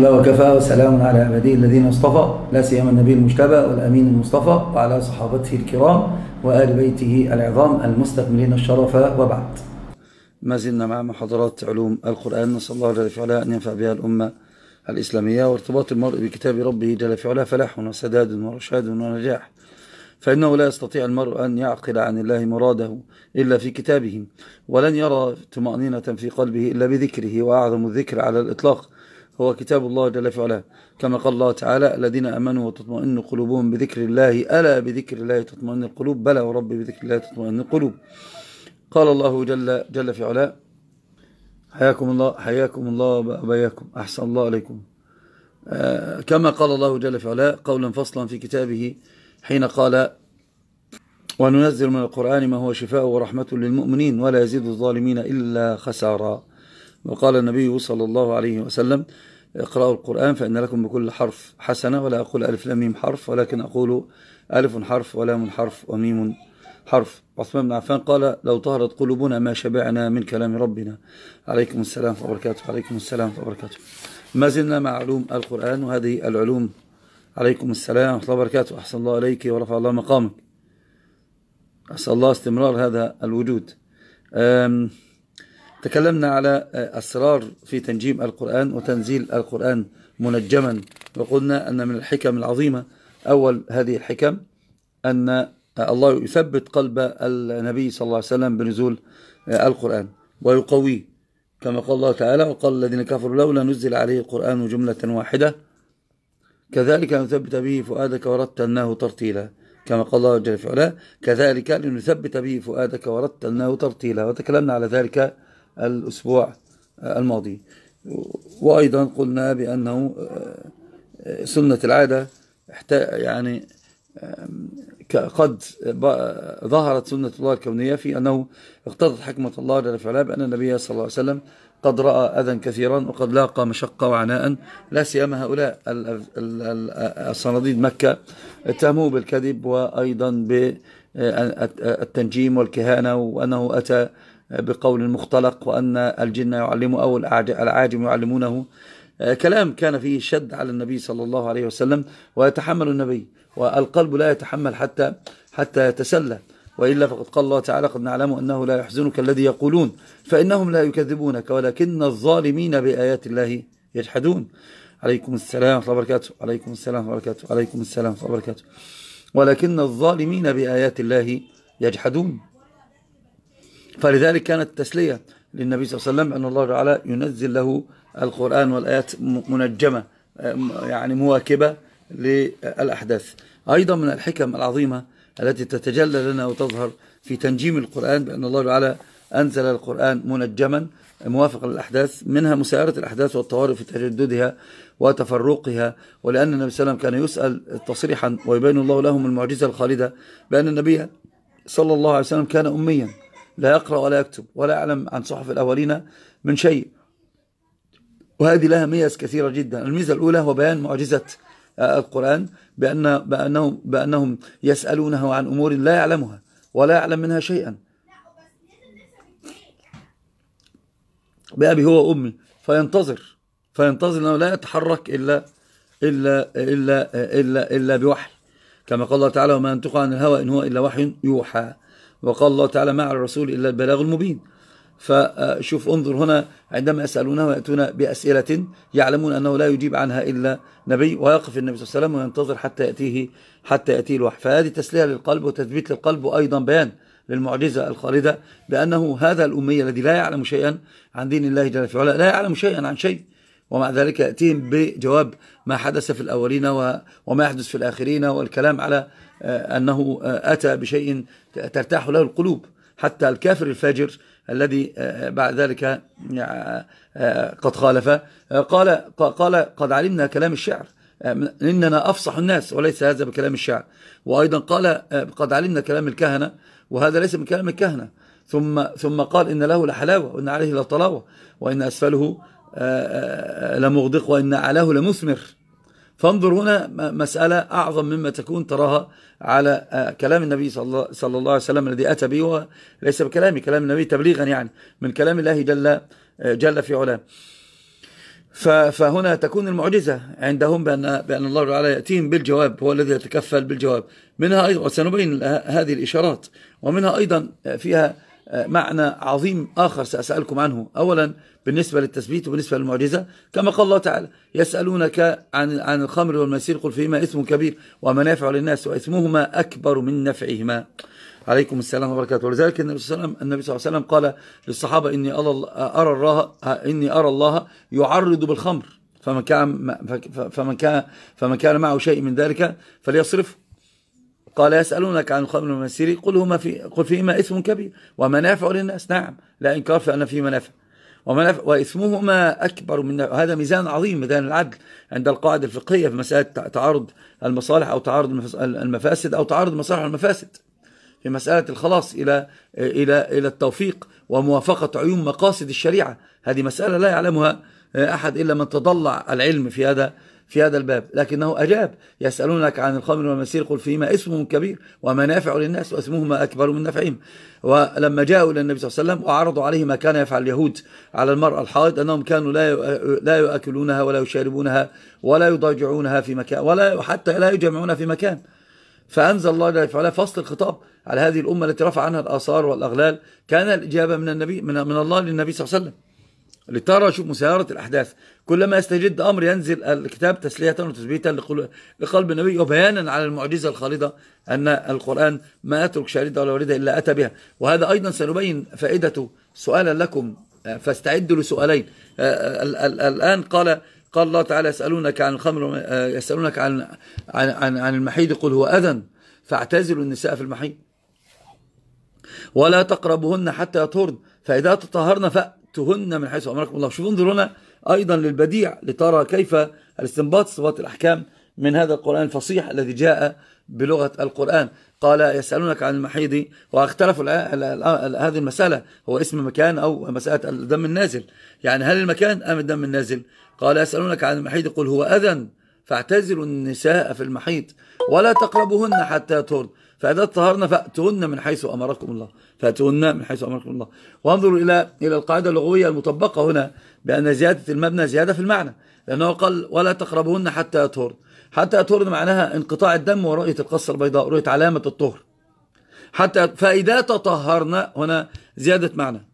الله وكفى وسلام على عباده الذين اصطفى لا سيما النبي المجتبى والأمين المصطفى وعلى صحابته الكرام وآل بيته العظام المستكملين الشرف وبعد ما زلنا مع محاضرات علوم القرآن نسأل الله جل وعلا أن ينفع بها الأمة الإسلامية وارتباط المرء بكتاب ربه جل وعلا فلاح وسداد ورشاد ونجاح فإنه لا يستطيع المرء أن يعقل عن الله مراده إلا في كتابه ولن يرى طمأنينة في قلبه إلا بذكره وأعظم الذكر على الإطلاق هو كتاب الله جل في علاه كما قال الله تعالى الذين أمنوا وتطمئن قلوبهم بذكر الله ألا بذكر الله تطمئن القلوب بلى ورب بذكر الله تطمئن القلوب قال الله جل, جل في علاه حياكم الله حياكم الله وبياكم أحسن الله عليكم آه، كما قال الله جل في علاه قولا فصلا في كتابه حين قال وننزل من القرآن ما هو شفاء ورحمة للمؤمنين ولا يزيد الظالمين إلا خسارا وقال النبي صلى الله عليه وسلم اقرأوا القرآن فإن لكم بكل حرف حسنة ولا أقول ألف لام ميم حرف ولكن أقول ألف حرف ولام حرف وميم حرف عثمان بن عفان قال لو طهرت قلوبنا ما شبعنا من كلام ربنا عليكم السلام وبركاته عليكم السلام وبركاته ما زلنا مع علوم القرآن وهذه العلوم عليكم السلام ورحمة الله وبركاته أحسن الله إليك ورفع الله مقامك أسأل الله استمرار هذا الوجود تكلمنا على آه، أسرار في تنجيم القرآن وتنزيل القرآن منجما وقلنا أن من الحكم العظيمة أول هذه الحكم أن آه، الله يثبت قلب النبي صلى الله عليه وسلم بنزول آه، القرآن ويقويه كما قال الله تعالى وقال الذين كفروا لولا نزل عليه القرآن جملة واحدة كذلك نثبت به فؤادك ورتلناه ترتيلا كما قال الله جل وعلا كذلك لنثبت به فؤادك ورتلناه ترتيلا وتكلمنا على ذلك الأسبوع آه، الماضي وأيضا قلنا بأنه آه، سنة العادة يعني قد ظهرت سنة الله الكونية في أنه اقتضت حكمة الله جل وعلا بأن النبي صلى الله عليه وسلم قد رأى أذى كثيرا وقد لاقى مشقة وعناء لا سيما هؤلاء الصناديد مكة اتهموه بالكذب وأيضا بالتنجيم آه، والكهانة وأنه أتى بقول مختلق وأن الجن يعلمه أو الأعاجم يعلمونه آه، كلام كان فيه شد على النبي صلى الله عليه وسلم ويتحمل النبي والقلب لا يتحمل حتى حتى يتسلى وإلا فقد قال الله تعالى قد نعلم أنه لا يحزنك الذي يقولون فإنهم لا يكذبونك ولكن الظالمين بآيات الله يجحدون عليكم السلام ورحمة الله وبركاته عليكم السلام ورحمة الله وبركاته عليكم السلام ورحمة الله وبركاته ولكن الظالمين بآيات الله يجحدون فلذلك كانت تسلية للنبي صلى الله عليه وسلم أن الله تعالى ينزل له القرآن والآيات منجمة آه، يعني مواكبة للأحداث أيضا من الحكم العظيمة التي تتجلى لنا وتظهر في تنجيم القرآن بأن الله تعالى أنزل القرآن منجما موافقا للأحداث منها مسايرة الأحداث والطوارئ في تجددها وتفرقها ولأن النبي صلى الله عليه وسلم كان يسأل تصريحا ويبين الله لهم المعجزة الخالدة بأن النبي صلى الله عليه وسلم كان أميا لا يقرأ ولا يكتب ولا يعلم عن صحف الأولين من شيء وهذه لها ميز كثيرة جدا الميزة الأولى هو بيان معجزة آه، القرآن بأن بأنهم, بأنهم يسألونه عن أمور لا يعلمها ولا يعلم منها شيئا بأبي هو أمي فينتظر فينتظر أنه لا يتحرك إلا إلا إلا إلا, إلا بوحي كما قال الله تعالى وما ينطق عن الهوى إن هو إلا وحي يوحى وقال الله تعالى ما على الرسول إلا البلاغ المبين فشوف انظر هنا عندما يسألونه ويأتون بأسئلة يعلمون أنه لا يجيب عنها إلا نبي ويقف النبي صلى الله عليه وسلم وينتظر حتى يأتيه حتى يأتيه الوحي فهذه تسلية للقلب وتثبيت للقلب وأيضا بيان للمعجزة الخالدة بأنه هذا الأمي الذي لا يعلم شيئا عن دين الله جل في علا لا يعلم شيئا عن شيء ومع ذلك يأتيهم بجواب ما حدث في الأولين وما يحدث في الآخرين والكلام على آه، أنه آه، أتى بشيء ترتاح له القلوب حتى الكافر الفاجر الذي آه، بعد ذلك قد خالف قال, قال قد علمنا كلام الشعر إننا أفصح الناس وليس هذا بكلام الشعر وأيضا قال قد علمنا كلام الكهنة وهذا ليس من كلام الكهنة ثم ثم قال إن له لحلاوة وإن عليه لطلاوة وإن أسفله لمغدق وإن علاه لمثمر فانظر هنا مسألة أعظم مما تكون تراها على آه، كلام النبي صلى الله عليه وسلم الذي أتى به ليس بكلامي كلام النبي تبليغا يعني من كلام الله جل, آه، جل في علاه فهنا تكون المعجزة عندهم بأن, بأن الله تعالى يأتيهم بالجواب هو الذي يتكفل بالجواب منها أيضا وسنبين هذه الإشارات ومنها أيضا فيها آه، معنى عظيم آخر سأسألكم عنه أولا بالنسبة للتثبيت وبالنسبة للمعجزة كما قال الله تعالى يسألونك عن, عن الخمر والمسير قل فيهما إثم كبير ومنافع للناس وإثمهما أكبر من نفعهما عليكم السلام وبركاته ولذلك النبي صلى الله عليه وسلم قال للصحابة إني أرى الله, إني أرى الله يعرض بالخمر فمن كان, فمن كان, فمن كان معه شيء من ذلك فليصرفه قال يسألونك عن الخمر والمسير قل, هما في قل فيهما إثم كبير ومنافع للناس نعم لا إنكار فأن فيه منافع وإثمهما أكبر من هذا ميزان عظيم ميزان العدل عند القاعدة الفقهية في مسألة تعارض المصالح أو تعارض المفاسد أو تعارض المصالح والمفاسد في مسألة الخلاص إلى إلى إلى التوفيق وموافقة عيون مقاصد الشريعة هذه مسألة لا يعلمها أحد إلا من تضلع العلم في هذا في هذا الباب لكنه أجاب يسألونك عن الخمر والمسير قل فيهما اسمهم كبير ومنافع للناس واسمهما أكبر من نفعهم ولما جاءوا إلى النبي صلى الله عليه وسلم وعرضوا عليه ما كان يفعل اليهود على المرأة الحائض أنهم كانوا لا لا يأكلونها ولا يشاربونها ولا يضاجعونها في مكان ولا حتى لا يجمعونها في مكان فأنزل الله جل وعلا فصل الخطاب على هذه الأمة التي رفع عنها الآثار والأغلال كان الإجابة من النبي من الله للنبي صلى الله عليه وسلم لترى شوف مسيرة الأحداث كلما يستجد أمر ينزل الكتاب تسلية وتثبيتا لقلب النبي وبيانا على المعجزة الخالدة أن القرآن ما أترك شريدة ولا وريدة إلا أتى بها وهذا أيضا سنبين فائدة سؤالا لكم فاستعدوا لسؤالين آه، آه، الآن قال قال الله تعالى يسألونك عن الخمر آه، يسألونك عن عن عن, عن المحيض قل هو أذى فاعتزلوا النساء في المحيض ولا تقربهن حتى يطهرن فإذا تطهرن فأ فوتهن من حيث أمركم الله شوف انظر هنا أيضا للبديع لترى كيف الاستنباط صفات الأحكام من هذا القرآن الفصيح الذي جاء بلغة القرآن قال يسألونك عن المحيض واختلفوا هذه المسألة هو اسم مكان أو مسألة الدم النازل يعني هل المكان أم الدم النازل قال يسألونك عن المحيض قل هو أذن فاعتزلوا النساء في المحيط ولا تقربهن حتى ترد فإذا اطهرنا فأتون من حيث أمركم الله فأتون من حيث أمركم الله وانظروا إلى إلى القاعدة اللغوية المطبقة هنا بأن زيادة المبنى زيادة في المعنى لأنه قال ولا تقربهن حتى يطهرن حتى يطهرن معناها انقطاع الدم ورؤية القصة البيضاء رؤية علامة الطهر حتى فإذا تطهرن هنا زيادة معنى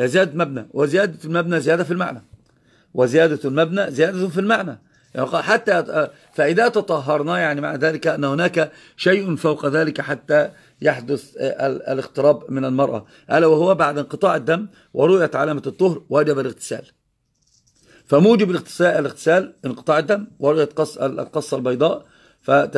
زيادة مبنى وزيادة المبنى زيادة في المعنى وزيادة المبنى زيادة في المعنى يعني حتى آه، فإذا تطهرنا يعني مع ذلك أن هناك شيء فوق ذلك حتى يحدث آه، الاغتراب من المرأة ألا وهو بعد انقطاع الدم ورؤية علامة الطهر وجب الاغتسال فموجب الاغتسال, الاغتسال انقطاع الدم ورؤية قص القصة البيضاء ف آه،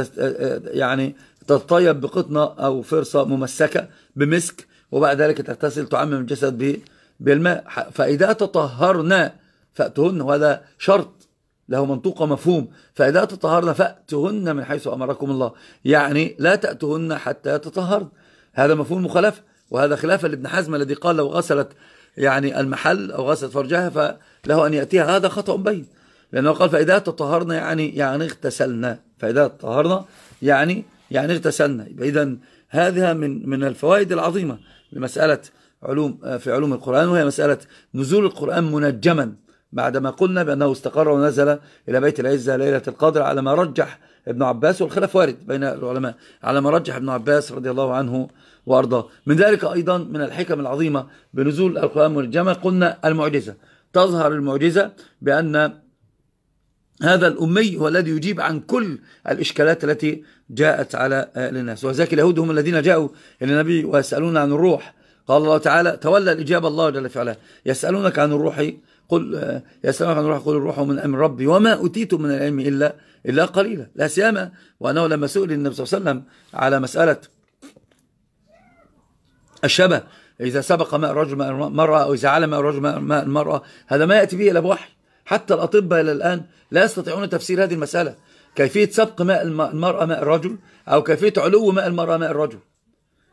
يعني تتطيب بقطنة أو فرصة ممسكة بمسك وبعد ذلك تغتسل تعمم الجسد بالماء فإذا تطهرنا فأتهن وهذا شرط له منطوق ومفهوم فإذا تطهرن فأتهن من حيث أمركم الله يعني لا تأتهن حتى يتطهرن هذا مفهوم مخالفة وهذا خلافا لابن حزم الذي قال لو غسلت يعني المحل أو غسلت فرجها فله أن يأتيها هذا خطأ بين لأنه قال فإذا تطهرنا يعني يعني اغتسلنا فإذا تطهرنا يعني يعني اغتسلنا إذا هذه من من الفوائد العظيمة لمسألة علوم في علوم القرآن وهي مسألة نزول القرآن منجما بعدما قلنا بأنه استقر ونزل إلى بيت العزة ليلة القدر على ما رجح ابن عباس والخلاف وارد بين العلماء على ما رجح ابن عباس رضي الله عنه وأرضاه من ذلك أيضا من الحكم العظيمة بنزول القرآن والجمع قلنا المعجزة تظهر المعجزة بأن هذا الأمي هو الذي يجيب عن كل الإشكالات التي جاءت على الناس وذاك اليهود هم الذين جاءوا إلى النبي ويسألون عن الروح قال الله تعالى تولى الإجابة الله جل في يسألونك عن الروح قل آه، يسألونك عن الروح قل الروح من أمر ربي وما أتيتم من العلم إلا إلا قليلا لا سيما وأنه لما سئل النبي صلى الله عليه وسلم على مسألة الشبه إذا سبق ماء الرجل ماء المرأة أو إذا علم ماء الرجل ماء المرأة هذا ما يأتي به إلا بوحي حتى الأطباء إلى الآن لا يستطيعون تفسير هذه المسألة كيفية سبق ماء المرأة ماء الرجل أو كيفية علو ماء المرأة ماء الرجل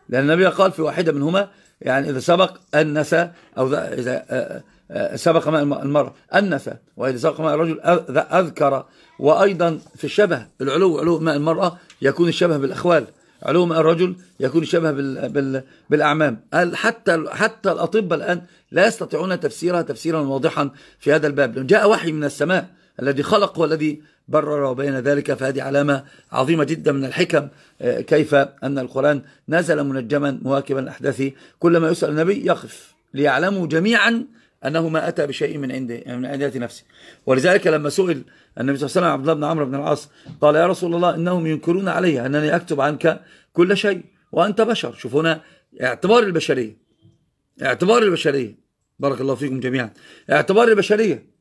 لأن النبي قال في واحدة منهما يعني إذا سبق النساء أو إذا آه، سبق ماء المرء أنث وإذا سبق ماء الرجل أذكر وأيضا في الشبه العلو علو ماء المرأة يكون الشبه بالأخوال علو ماء الرجل يكون الشبه بالأعمام حتى حتى الأطباء الآن لا يستطيعون تفسيرها تفسيرا واضحا في هذا الباب جاء وحي من السماء الذي خلق والذي برر وبين ذلك فهذه علامة عظيمة جدا من الحكم آه، كيف أن القرآن نزل منجما مواكبا أحداثه كلما يسأل النبي يقف ليعلموا جميعا أنه ما أتى بشيء من عند من عند نفسه ولذلك لما سئل النبي صلى الله عليه وسلم عبد الله بن عمرو بن العاص قال يا رسول الله إنهم ينكرون علي أنني أكتب عنك كل شيء وأنت بشر شوف هنا اعتبار البشرية اعتبار البشرية بارك الله فيكم جميعا اعتبار البشرية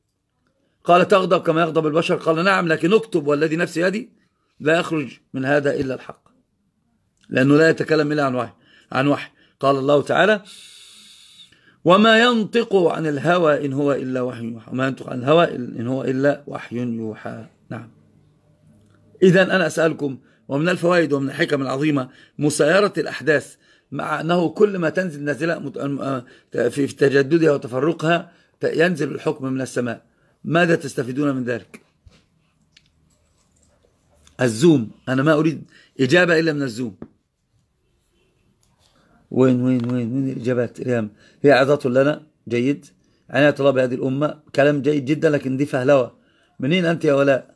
قال تغضب كما يغضب البشر قال نعم لكن اكتب والذي نفسي يدي لا يخرج من هذا إلا الحق لأنه لا يتكلم إلا عن وحي عن وحي قال الله تعالى وما ينطق عن الهوى إن هو إلا وحي يوحى وما ينطق عن الهوى إن هو إلا وحي يوحى نعم إذا أنا أسألكم ومن الفوائد ومن الحكم العظيمة مسايرة الأحداث مع أنه كل ما تنزل نازلة آه، في تجددها وتفرقها ينزل الحكم من السماء ماذا تستفيدون من ذلك الزوم أنا ما أريد إجابة إلا من الزوم وين وين وين وين الإجابات ريهام هي عظات لنا جيد عناية الله بهذه الأمة كلام جيد جدا لكن دي فهلوة منين أنت يا ولاء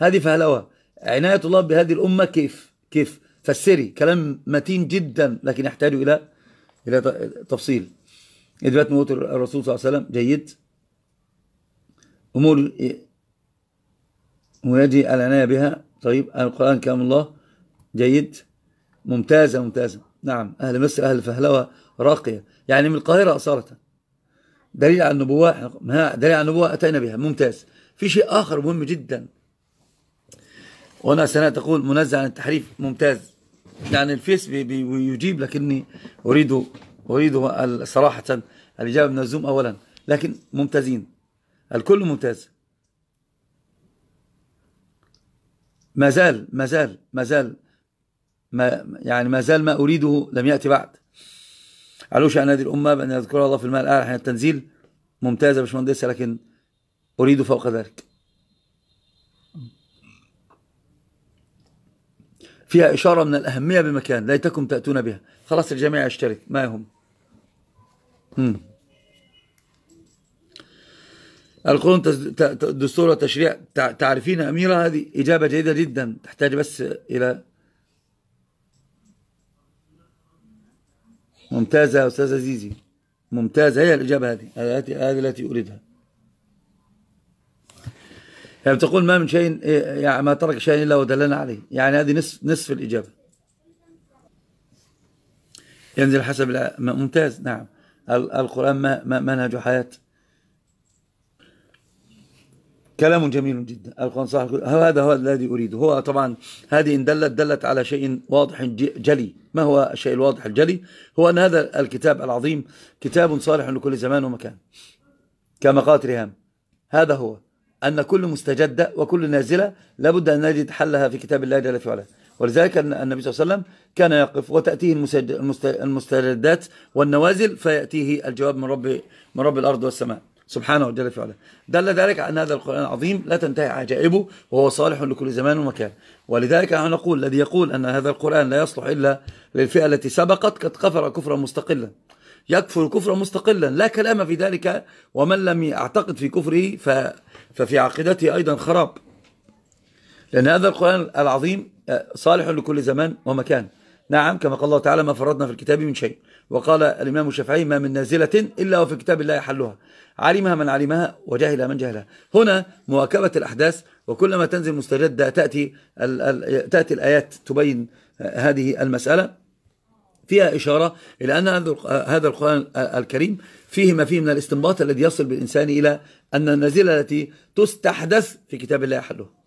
هذه فهلوة عناية الله بهذه الأمة كيف كيف فسري كلام متين جدا لكن يحتاج إلى إلى تفصيل إثبات موت الرسول صلى الله عليه وسلم جيد أمور ويجي العناية بها طيب القرآن كلام الله جيد ممتازة ممتازة نعم أهل مصر أهل فهلوة راقية يعني من القاهرة أصارة دليل على النبوة دليل على النبوة أتينا بها ممتاز في شيء آخر مهم جدا وأنا سنة تقول منزع عن التحريف ممتاز يعني الفيس بيجيب لكني أريد أريد صراحة الإجابة من الزوم أولا لكن ممتازين الكل ممتاز ما زال ما زال ما زال ما يعني ما زال ما أريده لم يأتي بعد علوش أن هذه الأمة بأن يذكرها الله في الماء الأعلى حين التنزيل ممتازة باشمهندسة لكن أريد فوق ذلك فيها إشارة من الأهمية بمكان ليتكم تأتون بها خلاص الجميع يشترك ما يهم القرون الدستور دستور تعرفين أميرة هذه إجابة جيدة جدا تحتاج بس إلى ممتازة يا أستاذة زيزي ممتازة هي الإجابة هذه هذه التي أريدها يعني بتقول ما من شيء يعني ما ترك شيء إلا ودلنا عليه يعني هذه نصف نصف الإجابة ينزل حسب ممتاز نعم القرآن ما منهج حياة كلام جميل جدا هذا هو الذي أريده هو طبعا هذه إن دلت دلت على شيء واضح جلي ما هو الشيء الواضح الجلي هو أن هذا الكتاب العظيم كتاب صالح لكل زمان ومكان كما قالت ريهام هذا هو أن كل مستجدة وكل نازلة لابد أن نجد حلها في كتاب الله جل في ولذلك النبي صلى الله عليه وسلم كان يقف وتأتيه المستجدات والنوازل فيأتيه الجواب من رب, من رب الأرض والسماء سبحانه وتعالى في دل ذلك أن هذا القرآن العظيم لا تنتهي عجائبه وهو صالح لكل زمان ومكان ولذلك أنا نقول الذي يقول أن هذا القرآن لا يصلح إلا للفئة التي سبقت قد كفر كفرا مستقلا يكفر كفرا مستقلا لا كلام في ذلك ومن لم يعتقد في كفره ففي عقيدته أيضا خراب لأن هذا القرآن العظيم آه، صالح لكل زمان ومكان نعم كما قال الله تعالى ما فرضنا في الكتاب من شيء وقال الإمام الشافعي ما من نازلة إلا وفي كتاب الله يحلها علمها من علمها وجهلها من جهلها هنا مواكبة الأحداث وكلما تنزل مستجدة تأتي, الـ الـ تأتي الآيات تبين هذه المسألة فيها إشارة إلى أن هذا القرآن الكريم فيه ما فيه من الاستنباط الذي يصل بالإنسان إلى أن النازلة التي تستحدث في كتاب الله يحلها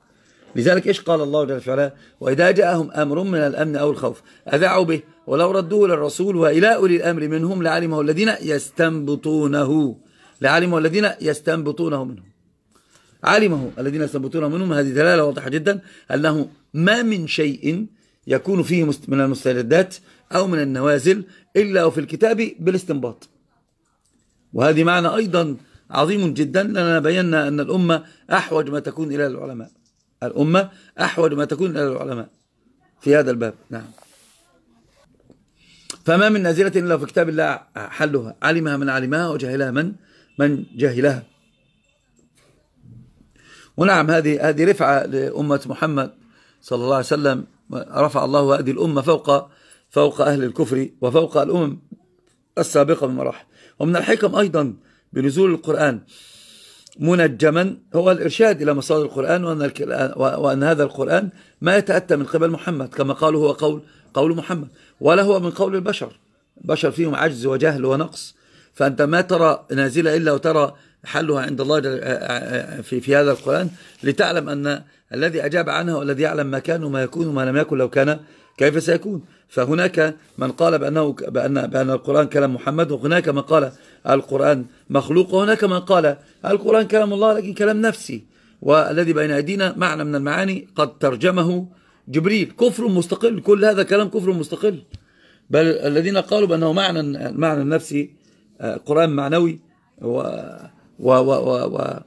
لذلك إيش قال الله جل وعلا وإذا جاءهم أمر من الأمن أو الخوف أذاعوا به ولو ردوه للرسول وإلى أولي الأمر منهم لعلمه الذين يستنبطونه لعلمه الذين يستنبطونه منهم علمه الذين يستنبطونه منهم هذه دلالة واضحة جدا أنه ما من شيء يكون فيه من المستجدات أو من النوازل إلا وفي الكتاب بالاستنباط وهذه معنى أيضا عظيم جدا لأننا بينا أن الأمة أحوج ما تكون إلى العلماء الأمة أحوج ما تكون إلى العلماء في هذا الباب نعم فما من نازلة إلا في كتاب الله حلها علمها من علمها وجهلها من من جهلها ونعم هذه هذه رفعة لأمة محمد صلى الله عليه وسلم رفع الله هذه الأمة فوق فوق أهل الكفر وفوق الأمم السابقة من مراحل ومن الحكم أيضا بنزول القرآن منجما هو الإرشاد إلى مصادر القرآن وأن, وأن هذا القرآن ما يتأتى من قبل محمد كما قالوا هو قول قول محمد ولا هو من قول البشر البشر فيهم عجز وجهل ونقص فأنت ما ترى نازلة إلا وترى حلها عند الله في في هذا القرآن لتعلم أن الذي أجاب عنها والذي يعلم ما كان وما يكون وما لم يكن لو كان كيف سيكون فهناك من قال بأنه بأن, بأن القرآن كلام محمد وهناك من قال القرآن مخلوق وهناك من قال القرآن كلام الله لكن كلام نفسي والذي بين أيدينا معنى من المعاني قد ترجمه جبريل كفر مستقل كل هذا كلام كفر مستقل بل الذين قالوا بأنه معنى معنى النفسي آه، قرآن معنوي و و و, و, و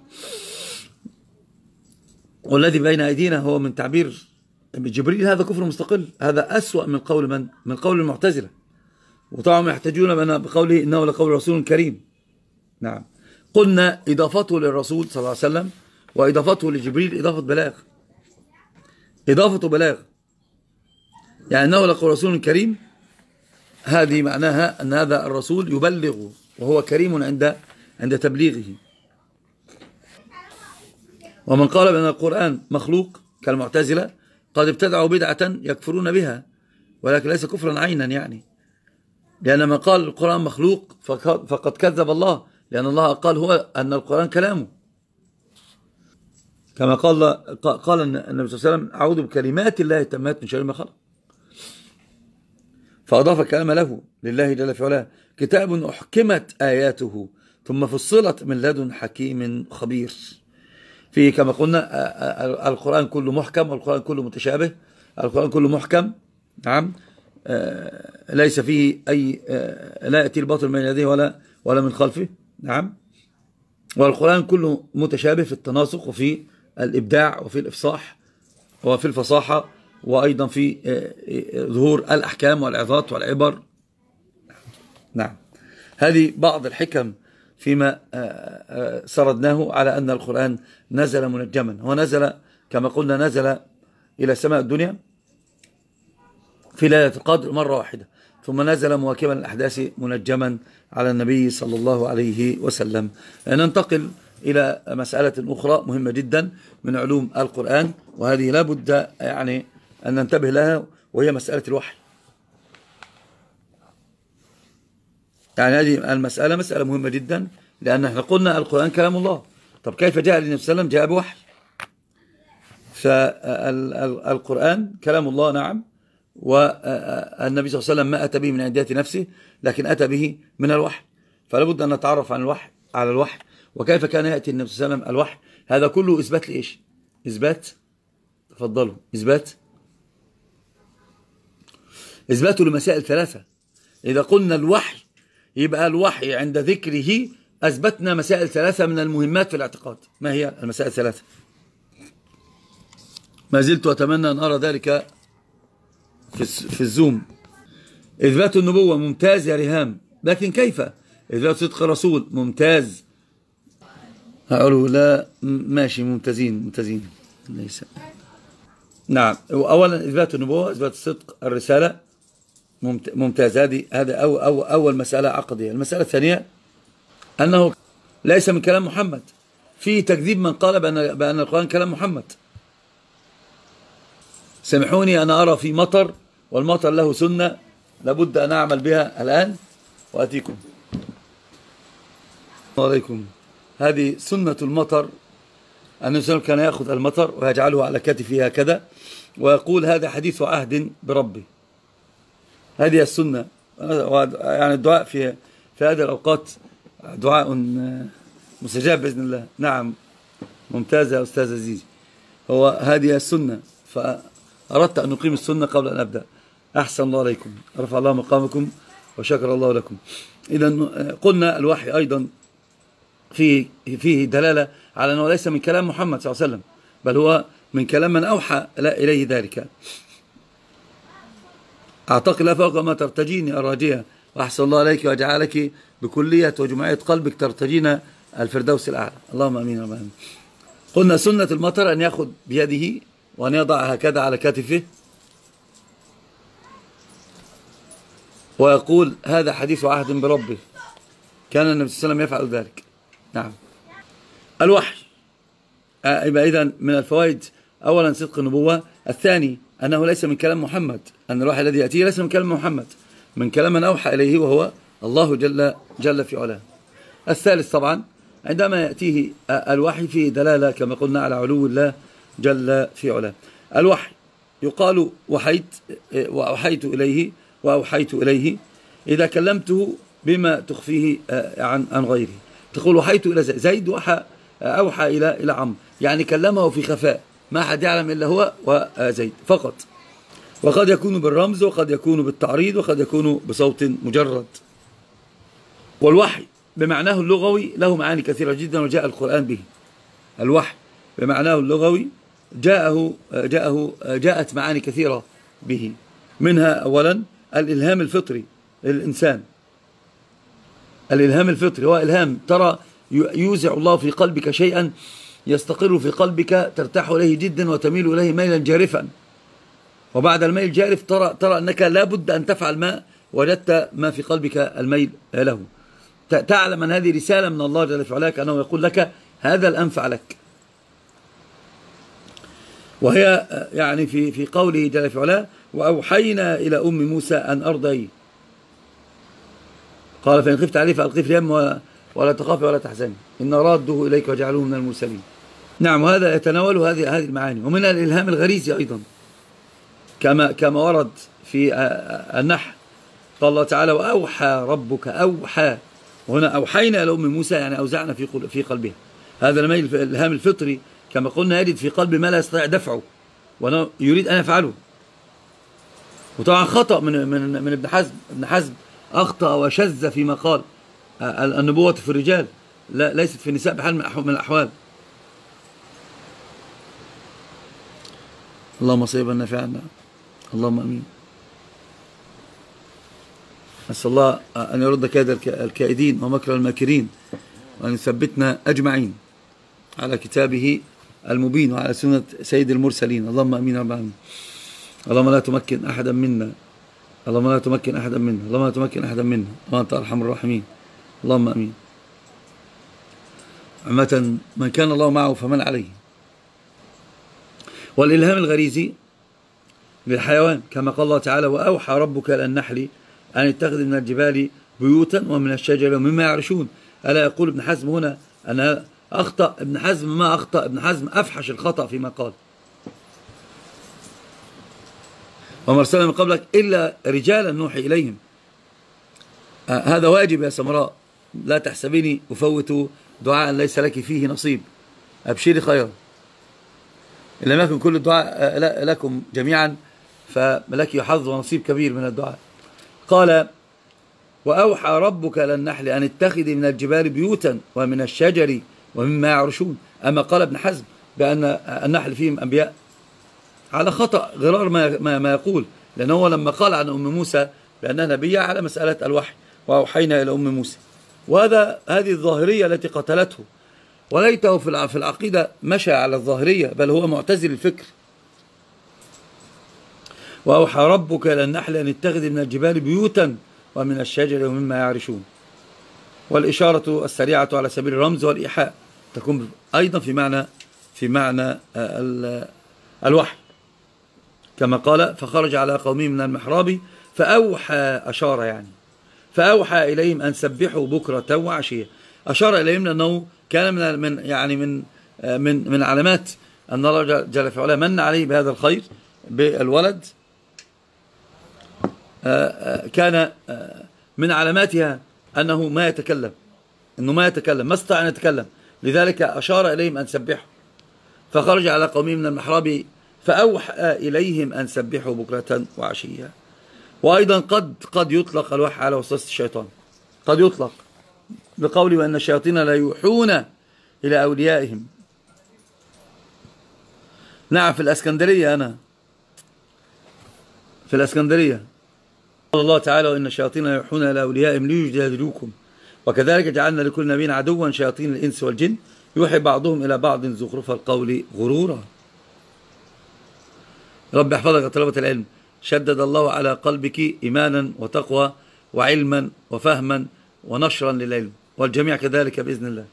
والذي بين أيدينا هو من تعبير جبريل هذا كفر مستقل هذا أسوأ من قول من من قول المعتزلة وطبعا يحتجون بقوله إنه لقول رسول كريم نعم قلنا إضافته للرسول صلى الله عليه وسلم وإضافته لجبريل إضافة بلاغ إضافة بلاغ يعني أنه لقول رسول كريم هذه معناها أن هذا الرسول يبلغ وهو كريم عند عند تبليغه ومن قال بأن القرآن مخلوق كالمعتزلة قد ابتدعوا بدعة يكفرون بها ولكن ليس كفرا عينا يعني لأن من قال القرآن مخلوق فقد كذب الله لأن الله قال هو أن القرآن كلامه كما قال قال النبي صلى الله عليه وسلم أعوذ بكلمات الله التمات من شر ما خلق فأضاف الكلام له لله جل في علاه كتاب أحكمت آياته ثم فصلت من لدن حكيم خبير فيه كما قلنا القرآن كله محكم والقرآن كله متشابه القرآن كله محكم نعم ليس فيه أي لا يأتي الباطل من يديه ولا ولا من خلفه نعم والقرآن كله متشابه في التناسق وفي الإبداع وفي الإفصاح وفي الفصاحة وأيضا في ظهور الأحكام والعظات والعبر نعم هذه بعض الحكم فيما آه، آه، سردناه على أن القرآن نزل منجما هو نزل كما قلنا نزل إلى سماء الدنيا في ليلة القدر مرة واحدة ثم نزل مواكبا الأحداث منجما على النبي صلى الله عليه وسلم ننتقل إلى مسألة أخرى مهمة جدا من علوم القرآن وهذه لابد يعني أن ننتبه لها وهي مسألة الوحي يعني هذه المسألة مسألة مهمة جدا لأن احنا قلنا القرآن كلام الله طب كيف جاء النبي صلى الله عليه وسلم جاء بوحي فالقرآن كلام الله نعم والنبي صلى الله عليه وسلم ما أتى به من عنديات نفسه لكن أتى به من الوحي فلا بد أن نتعرف عن الوحي على الوحي وكيف كان يأتي النبي صلى الله عليه وسلم الوحي هذا كله إثبات لإيش إثبات تفضلوا إثبات إثباته لمسائل ثلاثة إذا قلنا الوحي يبقى الوحي عند ذكره أثبتنا مسائل ثلاثة من المهمات في الاعتقاد ما هي المسائل الثلاثة ما زلت أتمنى أن أرى ذلك في الزوم إثبات النبوة ممتاز يا ريهام لكن كيف إثبات صدق الرسول ممتاز أقوله لا ماشي ممتازين ممتازين ليس نعم أولا إثبات النبوة إثبات صدق الرسالة ممتاز هذه هذا أو أو أول مسألة عقدية المسألة الثانية أنه ليس من كلام محمد في تكذيب من قال بأن, بأن القرآن كلام محمد سامحوني أنا أرى في مطر والمطر له سنة لابد أن أعمل بها الآن وأتيكم عليكم هذه سنة المطر أن الإنسان كان يأخذ المطر ويجعله على كتفه هكذا ويقول هذا حديث عهد بربي هذه السنة يعني الدعاء في في هذه الأوقات دعاء آه، مستجاب بإذن الله نعم ممتازة يا أستاذ عزيز هو هذه السنة فأردت أن نقيم السنة قبل أن أبدأ أحسن الله عليكم رفع الله مقامكم وشكر الله لكم إذا آه، قلنا الوحي أيضا فيه, فيه دلالة على أنه ليس من كلام محمد صلى الله عليه وسلم بل هو من كلام من أوحى إليه ذلك أعطاك لا فوق ما ترتجيني أراجية وأحسن الله عليك وأجعلك بكلية وجمعية قلبك ترتجين الفردوس الأعلى اللهم أمين اللهم أمين قلنا سنة المطر أن يأخذ بيده وأن يضع هكذا على كتفه ويقول هذا حديث عهد بربه كان النبي صلى الله عليه وسلم يفعل ذلك نعم الوحي آه، يبقى إذا من الفوائد أولا صدق النبوة الثاني أنه ليس من كلام محمد أن الوحي الذي يأتيه ليس من كلام محمد من كلام من أوحى إليه وهو الله جل, جل في علاه الثالث طبعا عندما يأتيه الوحي فيه دلالة كما قلنا على علو الله جل في علاه الوحي يقال وحيت وأوحيت إليه وأوحيت إليه إذا كلمته بما تخفيه آه، عن عن غيره تقول وحيت إلى زيد وحى آه، أوحى إلى إلى عمرو يعني كلمه في خفاء ما حد يعلم إلا هو وزيد فقط وقد يكون بالرمز وقد يكون بالتعريض وقد يكون بصوت مجرد والوحي بمعناه اللغوي له معاني كثيرة جدا وجاء القرآن به الوحي بمعناه اللغوي جاءه, جاءه جاءت معاني كثيرة به منها أولا الإلهام الفطري للإنسان الإلهام الفطري هو إلهام ترى يوزع الله في قلبك شيئا يستقر في قلبك ترتاح إليه جدا وتميل إليه ميلا جارفا وبعد الميل الجارف ترى, ترى أنك لا بد أن تفعل ما وجدت ما في قلبك الميل له تعلم أن هذه رسالة من الله جل وعلا أنه يقول لك هذا الأنفع لك وهي يعني في في قوله جل وعلا وأوحينا إلى أم موسى أن أرضي قال فإن خفت عليه فألقي في اليم ولا تخافي ولا تحزني إن رادوه إليك وجعلوه من المرسلين نعم وهذا يتناول هذه هذه المعاني ومنها الإلهام الغريزي أيضا كما كما ورد في النح قال الله تعالى وأوحى ربك أوحى وهنا أوحينا إلى أم موسى يعني أوزعنا في في قلبها هذا الميل الإلهام الفطري كما قلنا يجد في قلب ما لا يستطيع دفعه يريد أن يفعله وطبعا خطأ من من من ابن حزم ابن حزم أخطأ وشذ فيما قال النبوة في الرجال لا ليست في النساء بحال من الأحوال اللهم صيبا نافعنا اللهم امين أسأل الله أن يرد كيد الكائدين ومكر الماكرين وأن يثبتنا أجمعين على كتابه المبين وعلى سنة سيد المرسلين اللهم أمين رب العالمين اللهم لا تمكن أحدا منا اللهم لا تمكن أحدا منا اللهم لا تمكن أحدا منا وأنت أرحم الراحمين اللهم أمين عامة من كان الله معه فمن عليه والإلهام الغريزي للحيوان كما قال الله تعالى وأوحى ربك إلى النحل أن اتخذ من الجبال بيوتا ومن الشجر ومما يعرشون ألا يقول ابن حزم هنا أنا أخطأ ابن حزم ما أخطأ ابن حزم أفحش الخطأ فيما قال وما أرسلنا من قبلك إلا رجالا نوحي إليهم آه، هذا واجب يا سمراء لا تحسبيني أفوت دعاء ليس لك فيه نصيب أبشري خيرا إن لم يكن كل الدعاء آه، لكم جميعا فلك حظ ونصيب كبير من الدعاء قال وأوحى ربك للنحل أن اتخذي من الجبال بيوتا ومن الشجر ومما يعرشون أما قال ابن حزم بأن النحل فيهم أنبياء على خطأ غرار ما, ما, ما يقول لأنه لما قال عن أم موسى بأنها نبية على مسألة الوحي وأوحينا إلى أم موسى وهذا هذه الظاهرية التي قتلته وليته في العقيدة مشى على الظاهرية بل هو معتزل الفكر وأوحى ربك إلى النحل أن اتخذ من الجبال بيوتا ومن الشجر ومما يعرشون والإشارة السريعة على سبيل الرمز والإيحاء تكون أيضا في معنى في معنى آه، الوحي كما قال فخرج على قومه من المحراب فأوحى أشار يعني فأوحى إليهم أن سبحوا بكرة وعشية أشار إليهم لأنه كان من من يعني من آه، من من علامات أن الله جل في علاه من عليه بهذا الخير بالولد آه، آه، كان من علاماتها أنه ما يتكلم أنه ما يتكلم ما استطاع أن يتكلم لذلك أشار إليهم أن سبحوا فخرج على قومه من المحراب فأوحى إليهم أن سبحوا بكرة وعشية وأيضا قد قد يطلق الوحي على وسوسة الشيطان قد يطلق بقوله وأن الشياطين لا يوحون إلى أوليائهم نعم في الأسكندرية أنا في الأسكندرية قال الله تعالى وإن الشياطين لا يوحون إلى أوليائهم ليجادلوكم وكذلك جعلنا لكل نبي عدوا شياطين الإنس والجن يوحي بعضهم إلى بعض زخرف القول غرورا رب يحفظك طلبة العلم شدد الله على قلبك إيمانا وتقوى وعلما وفهما ونشرا للعلم والجميع كذلك بإذن الله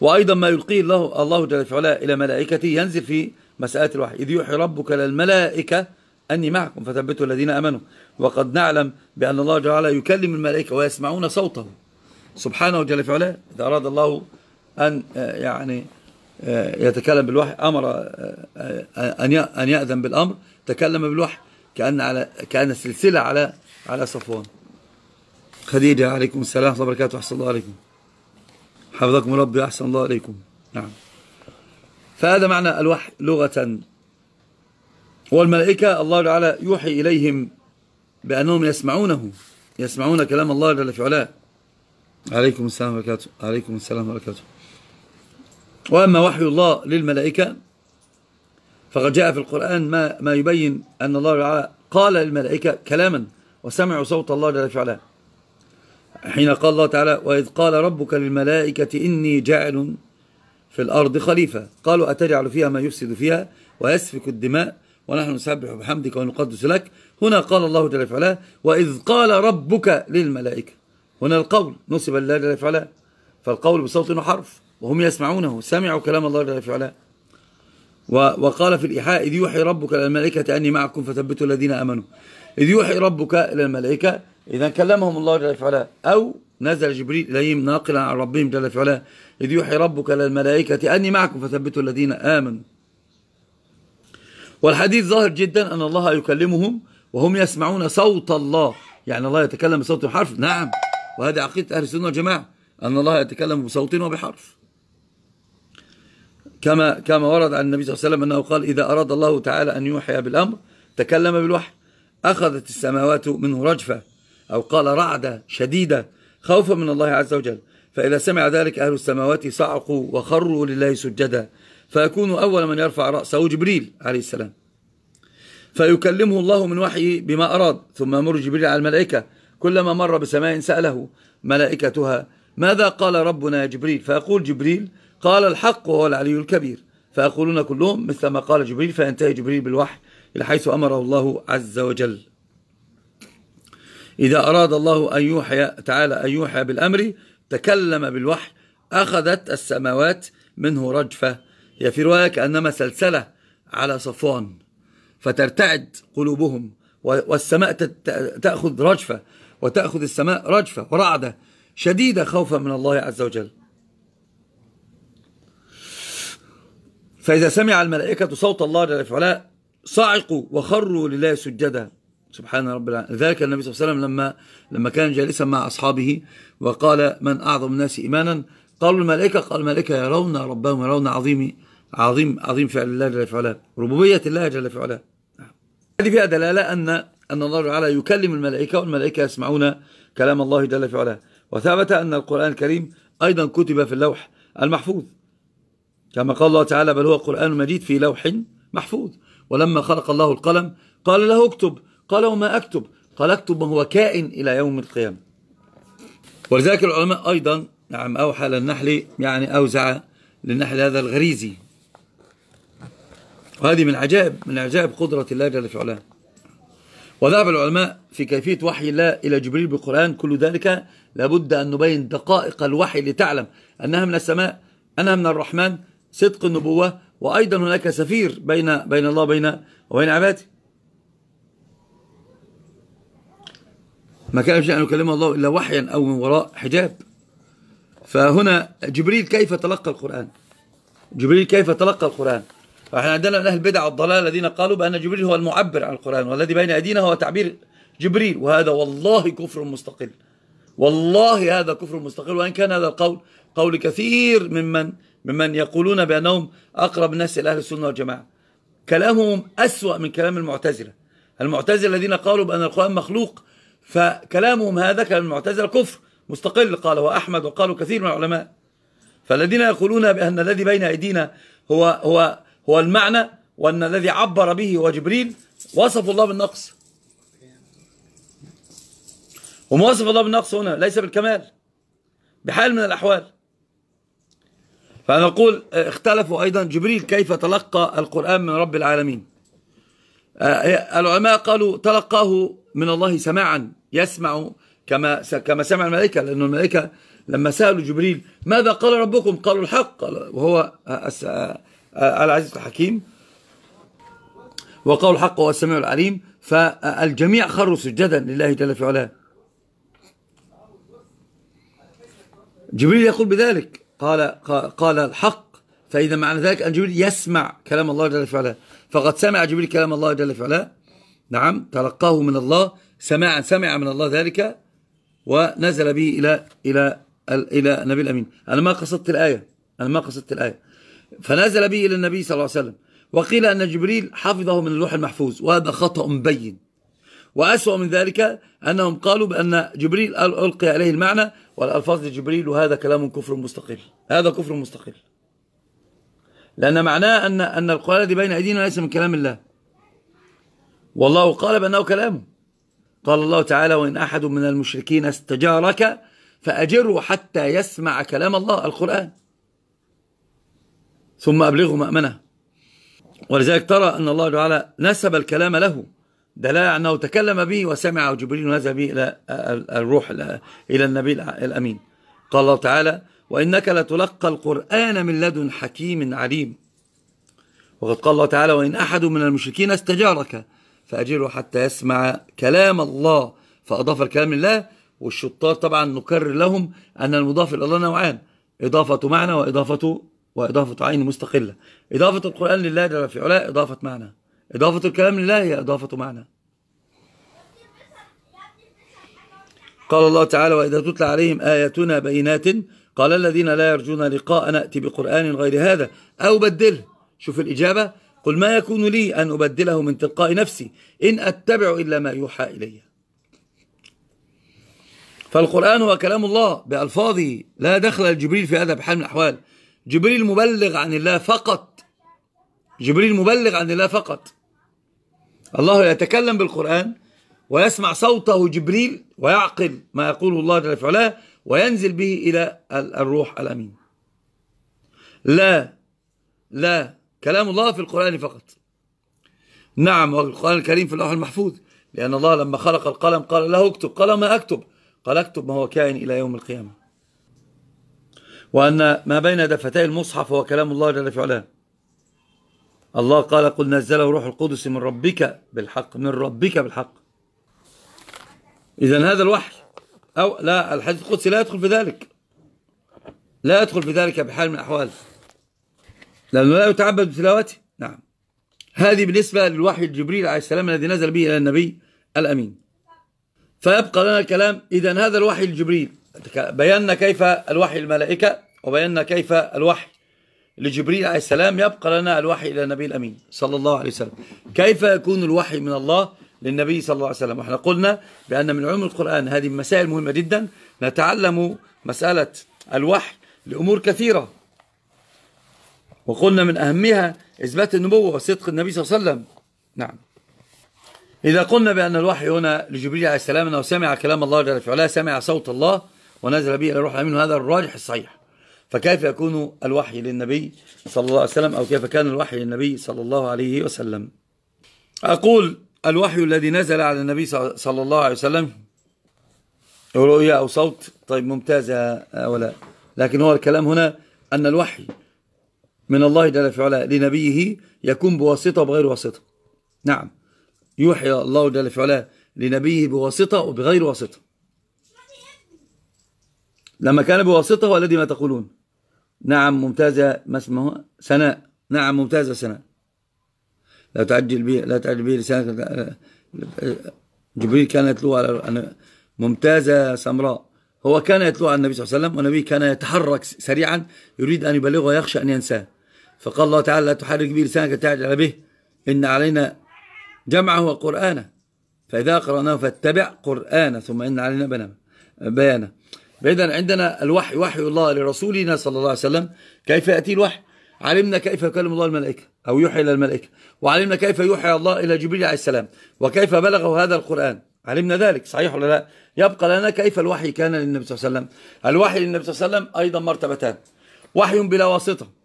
وأيضا ما يلقيه الله, الله جل وعلا إلى ملائكته ينزل في مسألة الوحي إذ يوحي ربك للملائكة أني معكم فثبتوا الذين أمنوا وقد نعلم بأن الله جل وعلا يكلم الملائكة ويسمعون صوته سبحانه جل وعلا إذا أراد الله أن آه، يعني آه، يتكلم بالوحي أمر آه، أن يأذن بالأمر تكلم بالوحي كأن على كأن سلسلة على على صفوان خديجة عليكم السلام ورحمة الله وبركاته أحسن الله عليكم حفظكم ربي أحسن الله عليكم نعم فهذا معنى الوحي لغة والملائكة الله تعالى يوحي إليهم بأنهم يسمعونه يسمعون كلام الله جل في علاه عليكم السلام وبركاته عليكم السلام وبركاته وأما وحي الله للملائكة فقد جاء في القرآن ما, ما يبين أن الله تعالى قال للملائكة كلاما وسمعوا صوت الله جل في علاه حين قال الله تعالى وإذ قال ربك للملائكة إني جاعل في الأرض خليفة قالوا أتجعل فيها ما يفسد فيها ويسفك الدماء ونحن نسبح بحمدك ونقدس لك هنا قال الله جل وعلا وإذ قال ربك للملائكة هنا القول نسب الله جل وعلا فالقول بصوت وحرف وهم يسمعونه سمعوا كلام الله جل وعلا وقال في الإيحاء إذ يوحي ربك للملائكة أني معكم فثبتوا الذين أمنوا إذ يوحي ربك إلى الملائكة إذا كلمهم الله جل وعلا أو نزل جبريل إليهم ناقلا عن ربهم جل وعلا إذ يوحي ربك للملائكة أني معكم فثبتوا الذين آمنوا والحديث ظاهر جدا أن الله يكلمهم وهم يسمعون صوت الله يعني الله يتكلم بصوت وحرف نعم وهذه عقيدة أهل السنة والجماعة أن الله يتكلم بصوت وبحرف كما كما ورد عن النبي صلى الله عليه وسلم أنه قال إذا أراد الله تعالى أن يوحي بالأمر تكلم بالوحي أخذت السماوات منه رجفة أو قال رعدة شديدة خوفا من الله عز وجل فإذا سمع ذلك أهل السماوات صعقوا وخروا لله سجدا فيكون أول من يرفع رأسه جبريل عليه السلام فيكلمه الله من وحيه بما أراد ثم يمر جبريل على الملائكة كلما مر بسماء سأله ملائكتها ماذا قال ربنا يا جبريل فيقول جبريل قال الحق وهو العلي الكبير فيقولون كلهم مثل ما قال جبريل فينتهي جبريل بالوحي إلى حيث أمره الله عز وجل إذا أراد الله أن يوحي تعالى أن يوحي بالأمر تكلم بالوحي أخذت السماوات منه رجفة هي في رواية كأنما سلسلة على صفوان فترتعد قلوبهم والسماء تأخذ رجفة وتأخذ السماء رجفة ورعدة شديدة خوفا من الله عز وجل فإذا سمع الملائكة صوت الله جل وعلا صعقوا وخروا لله سجدا سبحان رب العالمين ذلك النبي صلى الله عليه وسلم لما لما كان جالسا مع أصحابه وقال من أعظم الناس إيمانا قالوا الملائكة قال الملائكة يرون ربهم يرون عظيم عظيم عظيم فعل الله جل في علاه ربوبية الله جل في علاه هذه فيها دلالة أن أن الله تعالى يكلم الملائكة والملائكة يسمعون كلام الله جل في علاه وثبت أن القرآن الكريم أيضا كتب في اللوح المحفوظ كما قال الله تعالى بل هو قرآن مجيد في لوح محفوظ ولما خلق الله القلم قال له اكتب قال وما أكتب قال أكتب ما هو كائن إلى يوم القيامة ولذلك العلماء أيضا نعم أوحى للنحل يعني أوزع للنحل هذا الغريزي وهذه من عجائب من عجائب قدرة الله جل في علاه وذهب العلماء في كيفية وحي الله إلى جبريل بالقرآن كل ذلك لابد أن نبين دقائق الوحي لتعلم أنها من السماء أنها من الرحمن صدق النبوة وأيضا هناك سفير بين بين الله بين وبين عباده ما كان يمكن أن يكلمه الله إلا وحيا أو من وراء حجاب فهنا جبريل كيف تلقى القرآن جبريل كيف تلقى القرآن فإحنا عندنا من أهل البدع والضلال الذين قالوا بأن جبريل هو المعبر عن القرآن والذي بين أيدينا هو تعبير جبريل وهذا والله كفر مستقل والله هذا كفر مستقل وإن كان هذا القول قول كثير ممن ممن يقولون بأنهم أقرب الناس إلى أهل السنة والجماعة كلامهم أسوأ من كلام المعتزلة المعتزلة الذين قالوا بأن القرآن مخلوق فكلامهم هذا كلام المعتزله كفر مستقل قاله احمد وقالوا كثير من العلماء فالذين يقولون بان الذي بين ايدينا هو هو هو المعنى وان الذي عبر به هو جبريل وصفوا الله بالنقص ومواصف الله بالنقص هنا ليس بالكمال بحال من الأحوال فنقول آه، اختلفوا أيضا جبريل كيف تلقى القرآن من رب العالمين آه، آه، العلماء قالوا تلقاه من الله سماعا يسمع كما كما سمع الملائكة لأن الملائكة لما سألوا جبريل ماذا قال ربكم قالوا الحق وهو العزيز الحكيم وقالوا الحق وهو السميع العليم فالجميع خروا سجدا لله جل في علاه جبريل يقول بذلك قال قال الحق فإذا معنى ذلك أن جبريل يسمع كلام الله جل في علاه فقد سمع جبريل كلام الله جل في علاه نعم تلقاه من الله سماعا سمع من الله ذلك ونزل به إلى إلى إلى النبي الأمين أنا ما قصدت الآية أنا ما قصدت الآية فنزل به إلى النبي صلى الله عليه وسلم وقيل أن جبريل حفظه من اللوح المحفوظ وهذا خطأ بين وأسوأ من ذلك أنهم قالوا بأن جبريل ألقي عليه المعنى والألفاظ لجبريل وهذا كلام كفر مستقل هذا كفر مستقل لأن معناه أن, أن القرآن الذي بين أيدينا ليس من كلام الله والله قال بأنه كلامه قال الله تعالى وإن أحد من المشركين استجارك فأجره حتى يسمع كلام الله القرآن ثم أبلغه مأمنه ولذلك ترى أن الله تعالى نسب الكلام له دلاء أنه تكلم به وسمع جبريل ونزل به إلى الروح إلى النبي الأمين قال الله تعالى وإنك لتلقى القرآن من لدن حكيم عليم وقد قال الله تعالى وإن أحد من المشركين استجارك فأجله حتى يسمع كلام الله فأضاف الكلام لله والشطار طبعا نكرر لهم أن المضاف إلى الله نوعان إضافة معنى وإضافة وإضافة عين مستقلة إضافة القرآن لله جل في علاء إضافة معنى إضافة الكلام لله هي إضافة معنى قال الله تعالى وإذا تتلى عليهم آياتنا بينات قال الذين لا يرجون لقاء نأتي بقرآن غير هذا أو بدله شوف الإجابة قل ما يكون لي أن أبدله من تلقاء نفسي إن أتبع إلا ما يوحى إلي فالقرآن هو كلام الله بألفاظه لا دخل لجبريل في هذا بحال من الأحوال جبريل مبلغ عن الله فقط جبريل مبلغ عن الله فقط الله يتكلم بالقرآن ويسمع صوته جبريل ويعقل ما يقوله الله جل وعلا وينزل به إلى الروح الأمين لا لا كلام الله في القرآن فقط نعم والقرآن الكريم في اللوح المحفوظ لأن الله لما خلق القلم قال له اكتب قال ما أكتب قال اكتب ما هو كائن إلى يوم القيامة وأن ما بين دفتي المصحف هو كلام الله جل في علاه الله قال قل نزله روح القدس من ربك بالحق من ربك بالحق إذا هذا الوحي أو لا الحديث القدسي لا يدخل في ذلك لا يدخل في ذلك بحال من الأحوال لأنه لا يتعبد بتلاوته نعم هذه بالنسبة للوحي الجبريل عليه السلام الذي نزل به إلى النبي الأمين فيبقى لنا الكلام إذا هذا الوحي الجبريل بينا كيف الوحي الملائكة وبينا كيف الوحي لجبريل عليه السلام يبقى لنا الوحي إلى النبي الأمين صلى الله عليه وسلم كيف يكون الوحي من الله للنبي صلى الله عليه وسلم وإحنا قلنا بأن من علوم القرآن هذه مسائل مهمة جدا نتعلم مسألة الوحي لأمور كثيرة وقلنا من أهمها إثبات النبوة وصدق النبي صلى الله عليه وسلم نعم إذا قلنا بأن الوحي هنا لجبريل عليه السلام أنه سمع كلام الله جل وعلا سمع صوت الله ونزل به الروح الأمين هذا الراجح الصحيح فكيف يكون الوحي للنبي صلى الله عليه وسلم أو كيف كان الوحي للنبي صلى الله عليه وسلم أقول الوحي الذي نزل على النبي صلى الله عليه وسلم رؤيا أو صوت طيب ممتازة ولا لكن هو الكلام هنا أن الوحي من الله جل في علاه لنبيه يكون بواسطة وبغير واسطة نعم يوحي الله جل في علاه لنبيه بواسطة وبغير واسطة لما كان بواسطة هو الذي ما تقولون نعم ممتازة ما اسمه سناء نعم ممتازة سناء لا تعجل به لا تعجل به لسانك جبريل كان يتلو على ممتازة سمراء هو كان يتلو على النبي صلى الله عليه وسلم والنبي كان يتحرك سريعا يريد أن يبلغه ويخشى أن ينساه فقال الله تعالى لا تحرك به لسانك تعجل به إن علينا جمعه وقرآنه فإذا قرأناه فاتبع قرآنه ثم إن علينا بيانه بإذن عندنا الوحي وحي الله لرسولنا صلى الله عليه وسلم كيف يأتي الوحي علمنا كيف يكلم الله الملائكة أو يوحي إلى الملائكة وعلمنا كيف يوحي الله إلى جبريل عليه السلام وكيف بلغه هذا القرآن علمنا ذلك صحيح ولا لا يبقى لنا كيف الوحي كان للنبي صلى الله عليه وسلم الوحي للنبي صلى الله عليه وسلم أيضا مرتبتان وحي بلا واسطة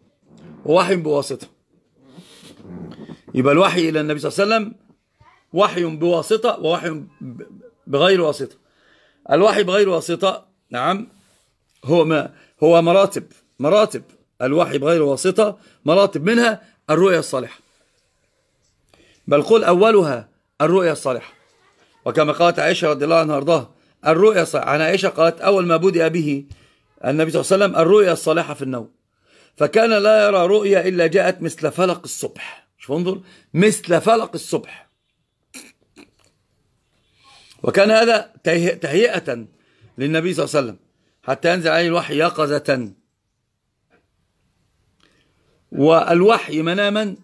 ووحي بواسطة يبقى الوحي إلى النبي صلى الله عليه وسلم وحي بواسطة ووحي بغير واسطة الوحي بغير واسطة نعم هو ما هو مراتب مراتب الوحي بغير واسطة مراتب منها الرؤية الصالحة بل قل أولها الرؤيا الصالحة وكما قالت عائشة رضي الله عنها أرضاها الرؤيا الصالحة عن عائشة قالت أول ما بدأ به النبي صلى الله عليه وسلم الرؤيا الصالحة في النوم فكان لا يرى رؤيا إلا جاءت مثل فلق الصبح شوف انظر مثل فلق الصبح وكان هذا تهيئة للنبي صلى الله عليه وسلم حتى ينزل عليه الوحي يقظة والوحي مناما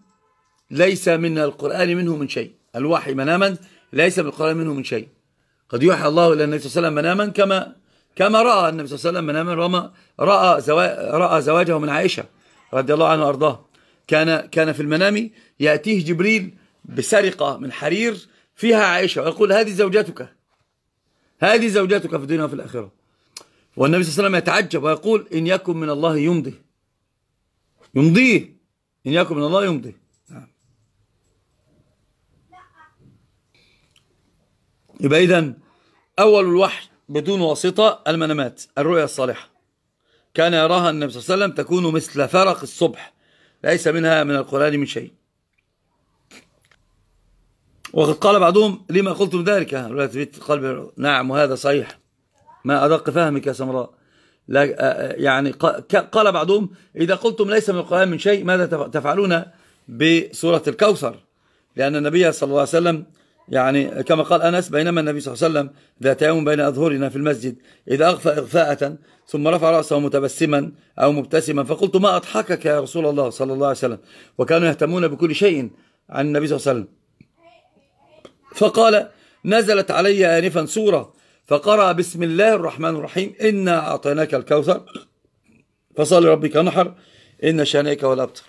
ليس من القرآن منه من شيء الوحي مناما ليس بالقرآن منه من شيء قد يوحى الله إلى النبي صلى الله عليه وسلم مناما كما كما رأى النبي صلى الله عليه وسلم من رمى رأى, زواج رأى زواجه من عائشة رضي الله عنه وأرضاه كان, كان في المنام يأتيه جبريل بسرقة من حرير فيها عائشة ويقول هذه زوجتك هذه زوجتك في الدنيا وفي الآخرة والنبي صلى الله عليه وسلم يتعجب ويقول إن يكن من الله يمضي يمضيه إن يكن من الله يمضي نعم. يبقى إذن أول الوحي بدون واسطة المنامات الرؤيا الصالحة كان يراها النبي صلى الله عليه وسلم تكون مثل فرق الصبح ليس منها من القرآن من شيء وقد قال بعضهم لما قلتم ذلك قلب نعم وهذا صحيح ما أدق فهمك يا سمراء لا يعني قال بعضهم إذا قلتم ليس من القرآن من شيء ماذا تفعلون بسورة الكوثر لأن النبي صلى الله عليه وسلم يعني كما قال أنس بينما النبي صلى الله عليه وسلم ذات يوم بين أظهرنا في المسجد إذا أغفى إغفاءة ثم رفع رأسه متبسما أو مبتسما فقلت ما أضحكك يا رسول الله صلى الله عليه وسلم وكانوا يهتمون بكل شيء عن النبي صلى الله عليه وسلم فقال نزلت علي آنفا سورة فقرأ بسم الله الرحمن الرحيم إنا أعطيناك الكوثر فصل ربك نحر إن شانئك والأبتر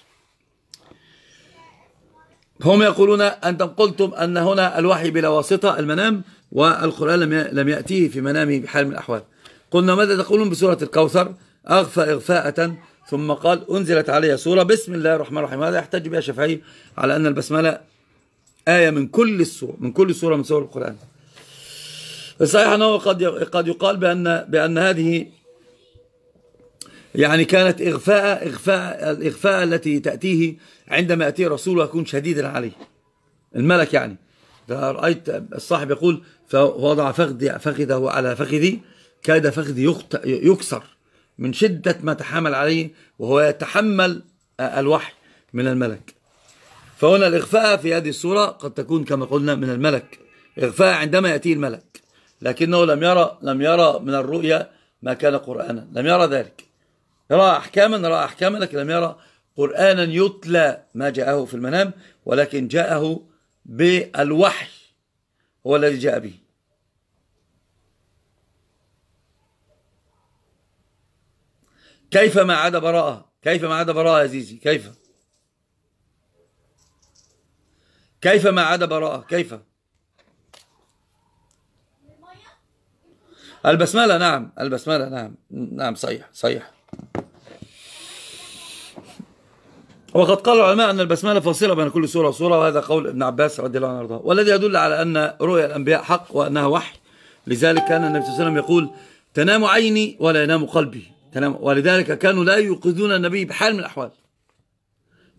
هم يقولون أنتم قلتم أن هنا الوحي بلا واسطة المنام والقرآن لم يأتيه في منامه بحال من الأحوال قلنا ماذا تقولون بسورة الكوثر أغفى إغفاءة ثم قال أنزلت علي سورة بسم الله الرحمن الرحيم هذا يحتج بها شفعي على أن البسملة آية من كل السور من كل سورة من سور القرآن الصحيح أنه قد قد يقال بأن بأن هذه يعني كانت إغفاء إغفاء الإغفاء التي تأتيه عندما يأتي رسول ويكون شديدا عليه الملك يعني رأيت الصاحب يقول فوضع فخذ فخذه على فخذي كاد فخذي يكسر من شدة ما تحمل عليه وهو يتحمل الوحي من الملك فهنا الإغفاء في هذه الصورة قد تكون كما قلنا من الملك إغفاء عندما يأتي الملك لكنه لم يرى لم يرى من الرؤيا ما كان قرآنا لم يرى ذلك رأى أحكاما رأى أحكاما لكن لم يرى قرآنا يتلى ما جاءه في المنام ولكن جاءه بالوحي هو الذي جاء به كيف ما عاد براءة كيف ما عاد براءة يا زيزي كيف كيف ما عاد براءة كيف البسملة نعم البسملة نعم نعم صحيح صحيح وقد قال العلماء أن البسملة فاصلة بين كل سورة وسورة وهذا قول ابن عباس رضي الله عنه وارضاه والذي يدل على أن رؤيا الأنبياء حق وأنها وحي لذلك كان النبي صلى الله عليه وسلم يقول تنام عيني ولا ينام قلبي تنام ولذلك كانوا لا يوقظون النبي بحال من الأحوال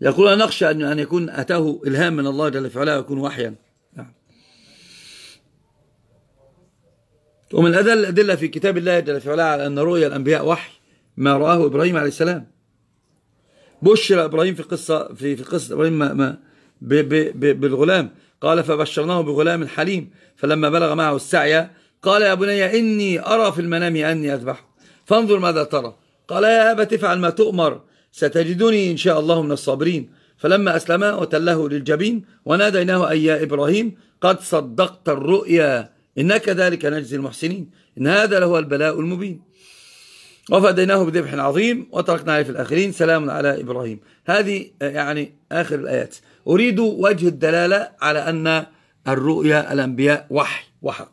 يقول نخشى أن أن يكون أتاه إلهام من الله جل وعلا يكون ويكون وحيا نعم. ومن الأدلة في كتاب الله جل وعلا على أن رؤيا الأنبياء وحي ما رآه إبراهيم عليه السلام بشر إبراهيم في قصة في في قصة إبراهيم ما ما ب ب ب بالغلام قال فبشرناه بغلام حليم فلما بلغ معه السعي قال يا بني إني أرى في المنام أني أذبحه فانظر ماذا ترى قال يا أبت افعل ما تؤمر ستجدني إن شاء الله من الصابرين فلما اسلما وتله للجبين وناديناه أي يا إبراهيم قد صدقت الرؤيا إنك ذلك نجزي المحسنين إن هذا لهو البلاء المبين وفديناه بذبح عظيم وتركنا عليه في الآخرين سلام على إبراهيم هذه آه، يعني آخر الآيات أريد وجه الدلالة على أن الرؤيا الأنبياء وحي وحق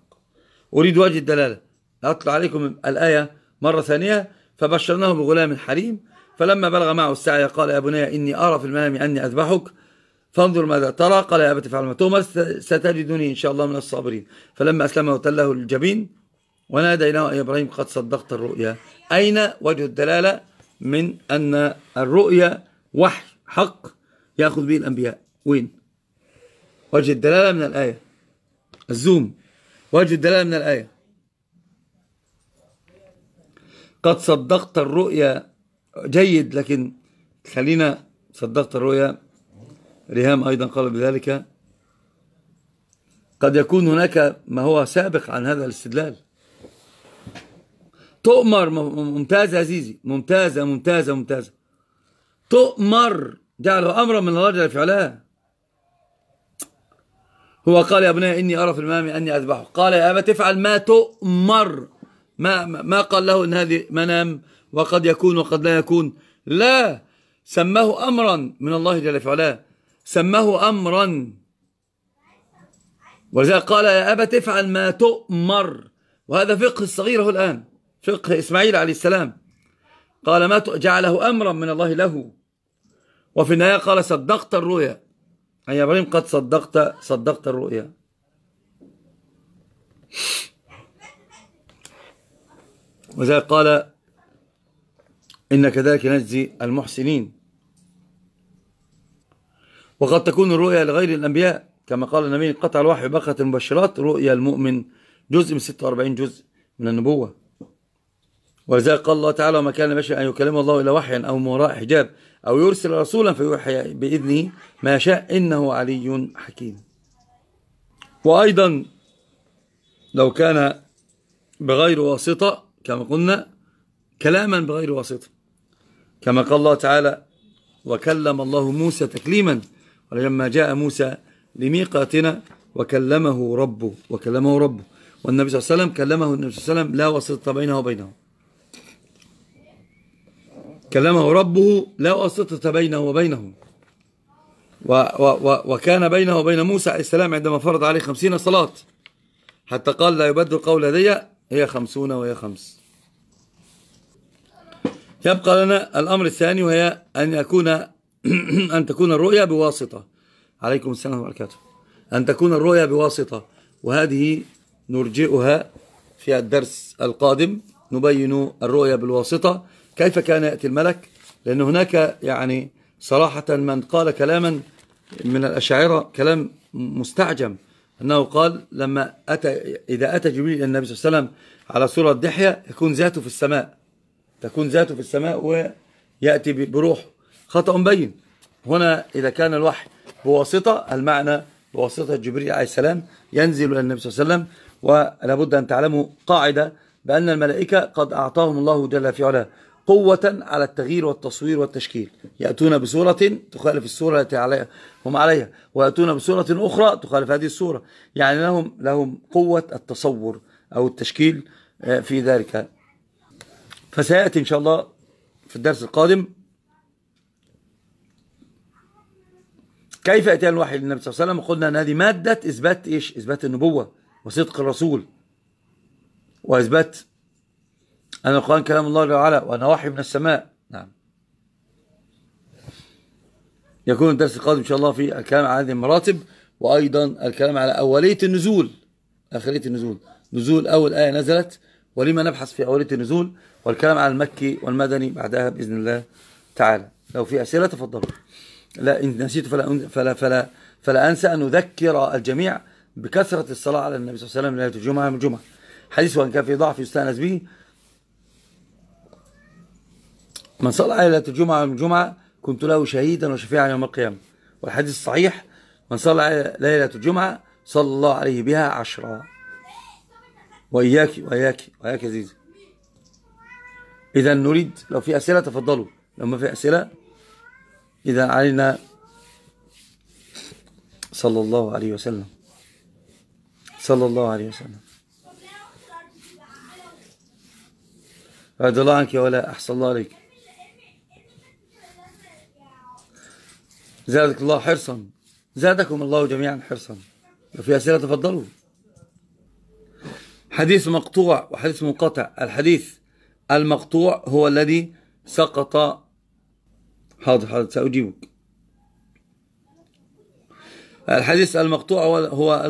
أريد وجه الدلالة أطلع عليكم الآية مرة ثانية فبشرناه بغلام حليم فلما بلغ معه السعي قال يا بني إني أرى في المنام أني أذبحك فانظر ماذا ترى قال يا أبت فعل ما تؤمر ستجدني إن شاء الله من الصابرين فلما أسلم وتله الجبين وناديناه يا إبراهيم قد صدقت الرؤيا أين وجه الدلالة من أن الرؤية وحي حق يأخذ به الأنبياء وين وجه الدلالة من الآية الزوم وجه الدلالة من الآية قد صدقت الرؤيا جيد لكن خلينا صدقت الرؤيا ريهام أيضا قال بذلك قد يكون هناك ما هو سابق عن هذا الاستدلال تؤمر ممتازة عزيزي ممتازة ممتازة ممتازة تؤمر جعله أمرا من الله جل فعلا هو قال يا ابني إني أرى في المنام أني أذبحه قال يا أبا تفعل ما تؤمر ما, ما قال له إن هذه منام وقد يكون وقد لا يكون لا سماه أمرا من الله جل فعلا سماه أمرا ولذلك قال يا أبا تفعل ما تؤمر وهذا فقه الصغير هو الآن فقه إسماعيل عليه السلام قال ما جعله أمرا من الله له وفي النهاية قال صدقت الرؤيا أي يعني إبراهيم قد صدقت صدقت الرؤيا وذلك قال إن كذلك نجزي المحسنين وقد تكون الرؤيا لغير الأنبياء كما قال النبي قطع الوحي بقرة المبشرات رؤيا المؤمن جزء من 46 جزء من النبوة ولذلك قال الله تعالى وما كان بشر أن يكلمه الله إلا وحيا أو من وراء حجاب أو يرسل رسولا فيوحي بإذنه ما شاء إنه علي حكيم وأيضا لو كان بغير واسطة كما قلنا كلاما بغير واسطة كما قال الله تعالى وكلم الله موسى تكليما ولما جاء موسى لميقاتنا وكلمه ربه وكلمه ربه والنبي صلى الله عليه وسلم كلمه النبي صلى الله عليه وسلم لا واسطة بينه وبينه كلمه ربه لا واسطة بينه وبينه و و وكان بينه وبين موسى عليه السلام عندما فرض عليه خمسين صلاة حتى قال لا يبدل قول هدية هي خمسون وهي خمس يبقى لنا الأمر الثاني وهي أن يكون أن تكون الرؤيا بواسطة عليكم السلام وبركاته أن تكون الرؤيا بواسطة وهذه نرجئها في الدرس القادم نبين الرؤيا بالواسطة كيف كان يأتي الملك لأن هناك يعني صراحة من قال كلاما من الأشاعرة كلام مستعجم أنه قال لما أتى إذا أتى جبريل النبي صلى الله عليه وسلم على صورة دحية يكون ذاته في السماء تكون ذاته في السماء ويأتي بروحه خطأ بين هنا إذا كان الوحي بواسطة المعنى بواسطة جبريل عليه السلام ينزل إلى النبي صلى الله عليه وسلم ولا بد أن تعلموا قاعدة بأن الملائكة قد أعطاهم الله جل في علاه قوة على التغيير والتصوير والتشكيل يأتون بصورة تخالف الصورة التي عليها هم عليها ويأتون بصورة أخرى تخالف هذه الصورة يعني لهم لهم قوة التصور أو التشكيل آه، في ذلك فسيأتي إن شاء الله في الدرس القادم كيف اتيان الوحي للنبي صلى الله عليه وسلم قلنا ان هذه ماده اثبات ايش اثبات النبوه وصدق الرسول واثبات أن القرآن كلام الله تعالى وأنا وحي من السماء نعم يكون الدرس القادم إن شاء الله في الكلام على هذه المراتب وأيضا الكلام على أولية النزول آخرية النزول نزول أول آية نزلت ولما نبحث في أولية النزول والكلام على المكي والمدني بعدها بإذن الله تعالى لو في أسئلة تفضلوا لا إن نسيت فلا, فلا, فلا, فلا أنسى أن أذكر الجميع بكثرة الصلاة على النبي صلى الله عليه وسلم ليلة الجمعة من الجمعة حديث وإن كان في ضعف يستأنس به من صلى ليلة الجمعة يوم الجمعة كنت له شهيدا وشفيعا يوم القيامة والحديث الصحيح من صلى ليلة الجمعة صلى الله عليه بها عشرا وإياك وإياك وإياك يا زيزي إذا نريد لو في أسئلة تفضلوا لو ما في أسئلة إذا علينا صلى الله عليه وسلم صلى الله عليه وسلم رضي الله عنك يا ولا أحسن الله عليك زادك الله حرصا زادكم الله جميعا حرصا وفي في أسئلة تفضلوا حديث مقطوع وحديث منقطع الحديث المقطوع هو الذي سقط حاضر حاضر سأجيبك الحديث المقطوع هو, هو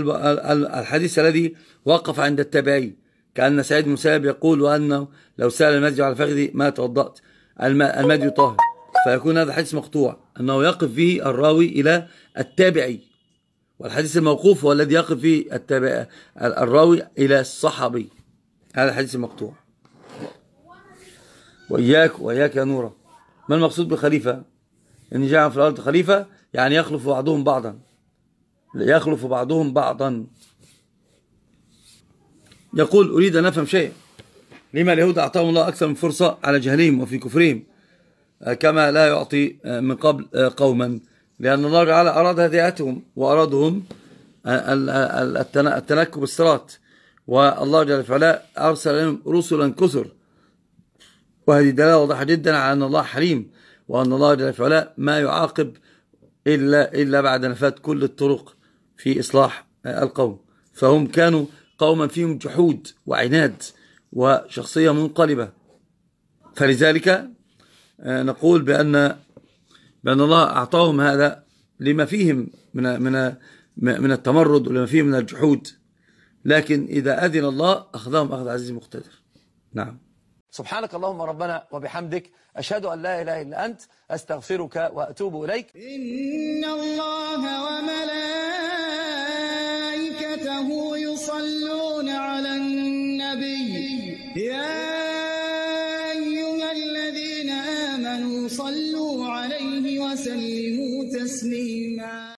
الحديث الذي وقف عند التبعي كأن سعيد مسيب يقول وأنه لو سأل المسجد على فخذي ما توضأت الماء طاهر فيكون هذا الحديث مقطوع أنه يقف فيه الراوي إلى التابعي والحديث الموقوف هو الذي يقف فيه التابع الراوي إلى الصحابي هذا الحديث المقطوع وإياك وإياك يا نورة ما المقصود بخليفة إن جاء في الأرض خليفة يعني يخلف بعضهم بعضا يخلف بعضهم بعضا يقول أريد أن أفهم شيء لما اليهود أعطاهم الله أكثر من فرصة على جهلهم وفي كفرهم كما لا يعطي آه، من قبل آه، قوما لأن الله تعالى أراد هدايتهم وأرادهم آه، التنكب الصراط والله جل وعلا أرسل لهم رسلا كثر وهذه دلالة واضحة جدا على أن الله حليم وأن الله جل وعلا ما يعاقب إلا, إلا بعد نفاة كل الطرق في إصلاح القوم فهم كانوا قوما فيهم جحود وعناد وشخصية منقلبة فلذلك آه، نقول بأن بأن الله أعطاهم هذا لما فيهم من من من التمرد ولما فيهم من الجحود لكن إذا أذن الله أخذهم أخذ عزيز مقتدر نعم سبحانك اللهم ربنا وبحمدك أشهد أن لا إله إلا أنت أستغفرك وأتوب إليك إن الله وملائكته يصلون صلوا عليه وسلموا تسليما